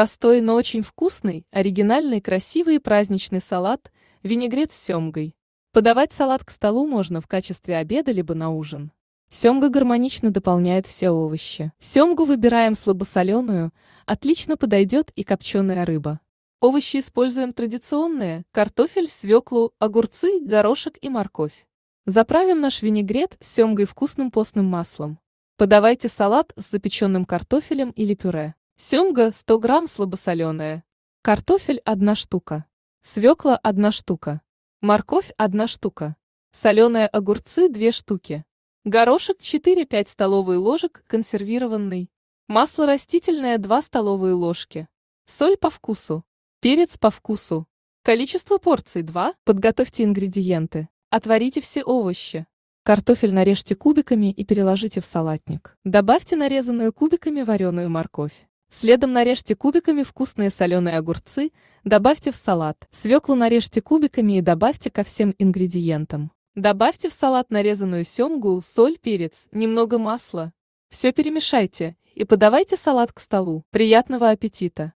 Простой, но очень вкусный, оригинальный, красивый и праздничный салат, винегрет с семгой. Подавать салат к столу можно в качестве обеда либо на ужин. Семга гармонично дополняет все овощи. Семгу выбираем слабосоленую, отлично подойдет и копченая рыба. Овощи используем традиционные – картофель, свеклу, огурцы, горошек и морковь. Заправим наш винегрет с семгой вкусным постным маслом. Подавайте салат с запеченным картофелем или пюре. Семга 100 грамм слабосоленая. Картофель – одна штука. Свекла – одна штука. Морковь – одна штука. Соленые огурцы – две штуки. Горошек 4-5 столовые ложек консервированный. Масло растительное 2 столовые ложки. Соль по вкусу. Перец по вкусу. Количество порций 2. Подготовьте ингредиенты. Отварите все овощи. Картофель нарежьте кубиками и переложите в салатник. Добавьте нарезанную кубиками вареную морковь. Следом нарежьте кубиками вкусные соленые огурцы, добавьте в салат. Свеклу нарежьте кубиками и добавьте ко всем ингредиентам. Добавьте в салат нарезанную семгу, соль, перец, немного масла. Все перемешайте и подавайте салат к столу. Приятного аппетита!